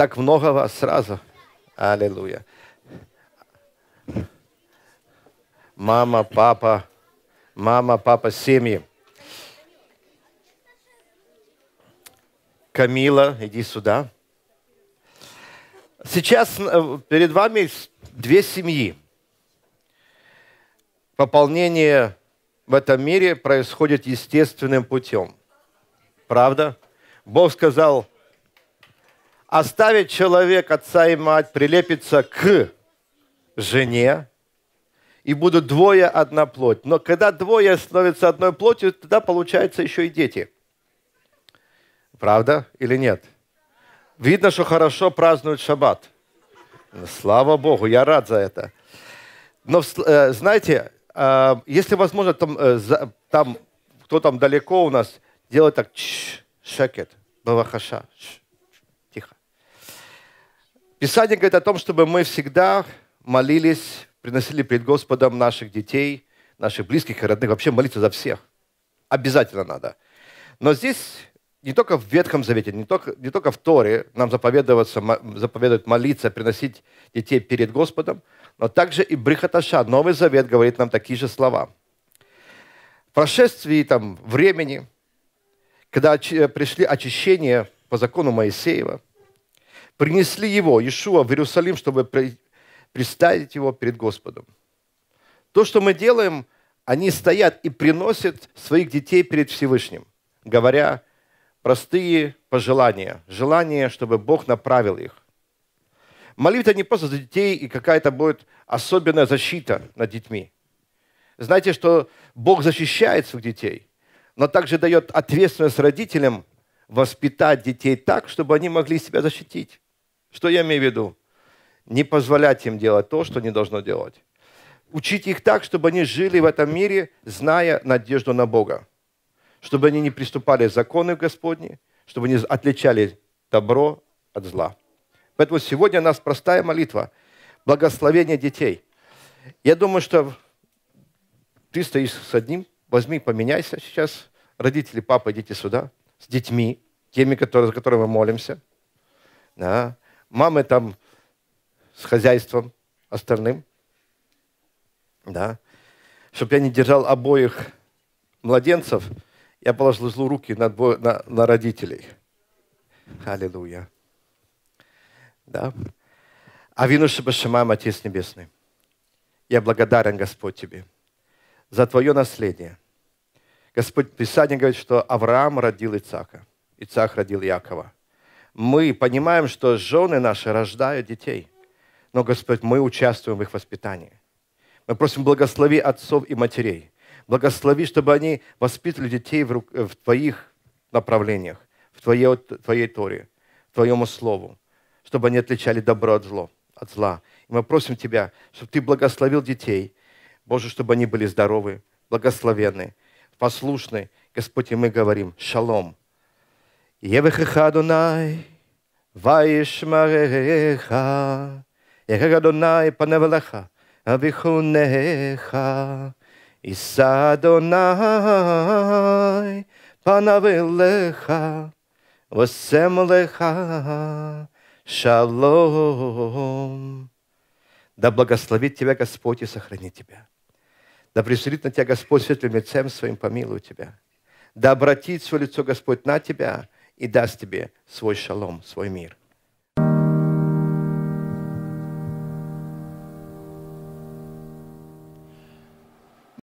Так много вас сразу. Аллилуйя. Мама, папа, мама, папа, семьи. Камила, иди сюда. Сейчас э, перед вами две семьи. Пополнение в этом мире происходит естественным путем. Правда? Бог сказал, Оставит человек отца и мать, прилепится к жене, и будут двое одна плоть. Но когда двое становятся одной плотью, тогда получается еще и дети. Правда или нет? Видно, что хорошо празднуют шаббат. Слава Богу, я рад за это. Но, э, знаете, э, если возможно, там, э, там кто там далеко у нас, делает так, шекет, бавахаша, ш, Писание говорит о том, чтобы мы всегда молились, приносили перед Господом наших детей, наших близких и родных. Вообще молиться за всех. Обязательно надо. Но здесь не только в Ветхом Завете, не только, не только в Торе нам заповедоваться, заповедуют молиться, приносить детей перед Господом, но также и Брихаташа, Новый Завет, говорит нам такие же слова. В прошествии там, времени, когда пришли очищения по закону Моисеева – принесли его, Иешуа, в Иерусалим, чтобы представить его перед Господом. То, что мы делаем, они стоят и приносят своих детей перед Всевышним, говоря простые пожелания, желание, чтобы Бог направил их. Молитва не просто за детей и какая-то будет особенная защита над детьми. Знаете, что Бог защищает своих детей, но также дает ответственность родителям воспитать детей так, чтобы они могли себя защитить. Что я имею в виду? Не позволять им делать то, что не должно делать. Учить их так, чтобы они жили в этом мире, зная надежду на Бога. Чтобы они не приступали к закону Господни, чтобы они отличали добро от зла. Поэтому сегодня у нас простая молитва. Благословение детей. Я думаю, что ты стоишь с одним, возьми, поменяйся сейчас. Родители, папа, идите сюда. С детьми, теми, которые, за которыми мы молимся. Да мамы там с хозяйством остальным, да, чтобы я не держал обоих младенцев, я положил злу руки на, дво, на, на родителей. Аллилуйя. Да. А вину чтобы Шабашимам, Отец Небесный, я благодарен, Господь, Тебе за Твое наследие. Господь, Писание говорит, что Авраам родил Ицака, Ицак родил Якова – мы понимаем, что жены наши рождают детей. Но, Господь, мы участвуем в их воспитании. Мы просим, благослови отцов и матерей. Благослови, чтобы они воспитывали детей в, рук, в Твоих направлениях, в Твоей, твоей Торе, в Твоему Слову, чтобы они отличали добро от, зло, от зла. И мы просим Тебя, чтобы Ты благословил детей, Боже, чтобы они были здоровы, благословенны, послушны. Господь, и мы говорим «Шалом», יבחך אדוני וישמרך, יחר אדוני פניו אליך אביחונך, יישא אדוני פניו Шалом. Да благословит тебя Господь и сохранит тебя. Да присудит на тебя Господь светлым лицем своим, помилует тебя. Да обратит свое лицо Господь на тебя и даст тебе свой шалом, свой мир.